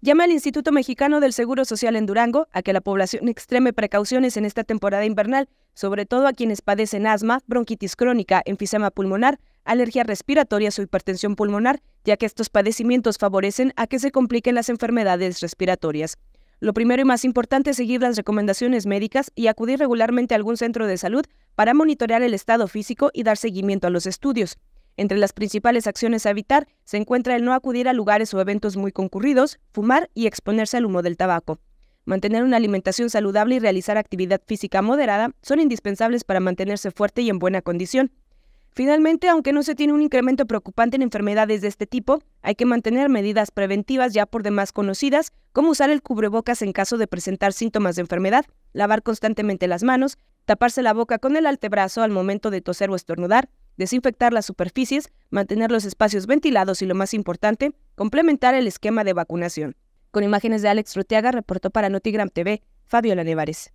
llama al Instituto Mexicano del Seguro Social en Durango a que la población extreme precauciones en esta temporada invernal, sobre todo a quienes padecen asma, bronquitis crónica, enfisema pulmonar, alergias respiratorias o hipertensión pulmonar, ya que estos padecimientos favorecen a que se compliquen las enfermedades respiratorias. Lo primero y más importante es seguir las recomendaciones médicas y acudir regularmente a algún centro de salud para monitorear el estado físico y dar seguimiento a los estudios. Entre las principales acciones a evitar se encuentra el no acudir a lugares o eventos muy concurridos, fumar y exponerse al humo del tabaco. Mantener una alimentación saludable y realizar actividad física moderada son indispensables para mantenerse fuerte y en buena condición. Finalmente, aunque no se tiene un incremento preocupante en enfermedades de este tipo, hay que mantener medidas preventivas ya por demás conocidas, como usar el cubrebocas en caso de presentar síntomas de enfermedad, lavar constantemente las manos, taparse la boca con el antebrazo al momento de toser o estornudar, desinfectar las superficies, mantener los espacios ventilados y lo más importante, complementar el esquema de vacunación. Con imágenes de Alex Ruteaga, reportó para Notigram TV, Fabiola Nevares.